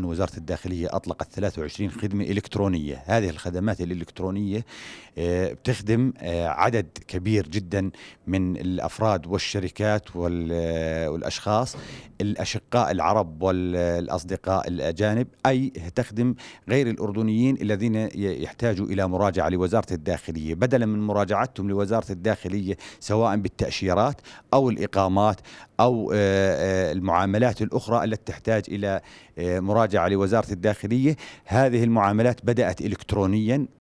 أن وزارة الداخلية أطلقت 23 خدمة إلكترونية هذه الخدمات الإلكترونية آه، بتخدم آه، عدد كبير جدا من الأفراد والشركات آه، والأشخاص الأشقاء العرب والأصدقاء الأجانب أي تخدم غير الأردنيين الذين يحتاجوا إلى مراجعة لوزارة الداخلية بدلا من مراجعتهم لوزارة الداخلية سواء بالتأشيرات أو الإقامات أو آه، آه، المعاملات الأخرى التي تحتاج إلى آه، مراجعة لوزارة الداخلية هذه المعاملات بدأت إلكترونيا